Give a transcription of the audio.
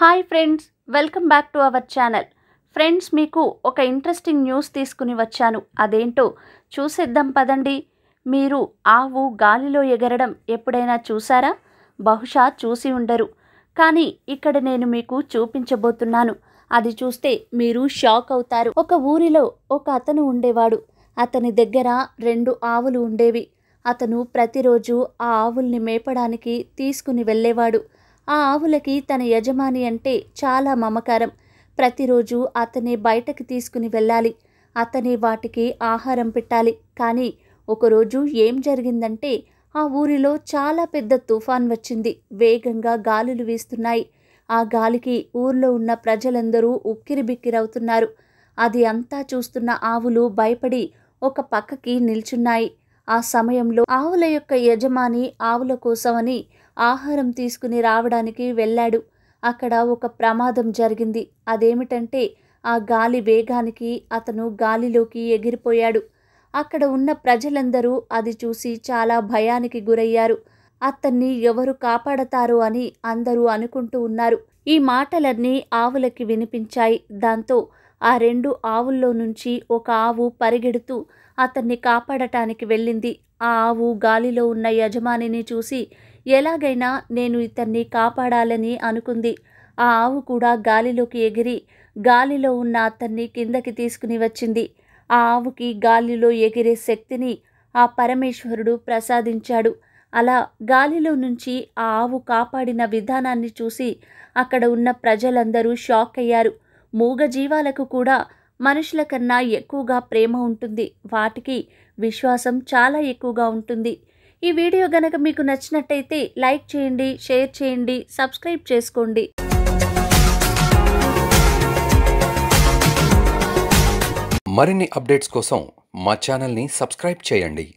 hi friends welcome back to our channel friends మీకు ఒక interesting news తీసుకుని వచ్చాను అదేంటో చూసేద్దాం పదండి మీరు ఆవు గాలిలో ఎగరడం ఎప్పుడైనా చూసారా బహుశా చూసి ఉండరు కానీ ఇక్కడ నేను మీకు చూపించబోతున్నాను అది చూస్తే మీరు షాక్ అవుతారు ఒక ఊరిలో ఒక అతను ఉండేవాడు అతని దగ్గర రెండు ఆవులు ఉండేవి అతను ప్రతిరోజు ఆ ఆవుల్ని మేపడానికి తీసుకుని వెళ్ళేవాడు ఆ ఆవులకి తన యజమాని అంటే చాలా మమకారం ప్రతిరోజు అతనే బయటకి తీసుకుని వెళ్ళాలి అతనే వాటికి ఆహారం పెట్టాలి కానీ ఒకరోజు ఏం జరిగిందంటే ఆ ఊరిలో చాలా పెద్ద తుఫాన్ వచ్చింది వేగంగా గాలులు వీస్తున్నాయి ఆ గాలికి ఊర్లో ఉన్న ప్రజలందరూ ఉక్కిరిబిక్కిరవుతున్నారు అది అంతా చూస్తున్న ఆవులు భయపడి ఒక పక్కకి నిల్చున్నాయి ఆ సమయంలో ఆవుల యొక్క యజమాని ఆవుల కోసమని ఆహారం తీసుకుని రావడానికి వెళ్ళాడు అక్కడ ఒక ప్రమాదం జరిగింది అదేమిటంటే ఆ గాలి వేగానికి అతను గాలిలోకి ఎగిరిపోయాడు అక్కడ ఉన్న ప్రజలందరూ అది చూసి చాలా భయానికి గురయ్యారు అతన్ని ఎవరు కాపాడతారు అని అందరూ అనుకుంటూ ఉన్నారు ఈ మాటలన్నీ ఆవులకి వినిపించాయి దాంతో ఆ రెండు ఆవుల్లో నుంచి ఒక ఆవు పరిగెడుతూ అతన్ని కాపాడటానికి వెళ్ళింది ఆ ఆవు గాలిలో ఉన్న యజమానిని చూసి ఎలాగైనా నేను ఇతన్ని కాపాడాలని అనుకుంది ఆ ఆవు కూడా గాలిలోకి ఎగిరి గాలిలో ఉన్న అతన్ని కిందకి తీసుకుని వచ్చింది ఆ ఆవుకి గాలిలో ఎగిరే శక్తిని ఆ పరమేశ్వరుడు ప్రసాదించాడు అలా గాలిలో నుంచి ఆ ఆవు కాపాడిన విధానాన్ని చూసి అక్కడ ఉన్న ప్రజలందరూ షాక్ అయ్యారు మూగ జీవాలకు కూడా మనుషుల కన్నా ఎక్కువగా ప్రేమ ఉంటుంది వాటికి విశ్వాసం చాలా ఎక్కువగా ఉంటుంది ఈ వీడియో గనక మీకు నచ్చినట్టయితే లైక్ చేయండి షేర్ చేయండి సబ్స్క్రైబ్ చేసుకోండి మరిన్ని అప్డేట్స్ కోసం మా ఛానల్ని సబ్స్క్రైబ్ చేయండి